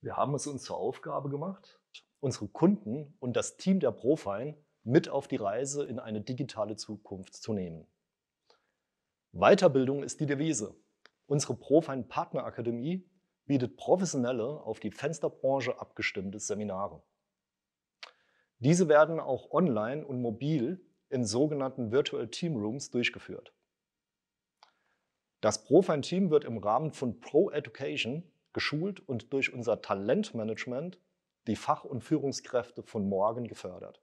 Wir haben es uns zur Aufgabe gemacht, unsere Kunden und das Team der Profine mit auf die Reise in eine digitale Zukunft zu nehmen. Weiterbildung ist die Devise. Unsere Profine Partnerakademie bietet professionelle, auf die Fensterbranche abgestimmte Seminare. Diese werden auch online und mobil in sogenannten Virtual Team Rooms durchgeführt. Das Profine Team wird im Rahmen von Pro Education geschult und durch unser Talentmanagement die Fach- und Führungskräfte von morgen gefördert.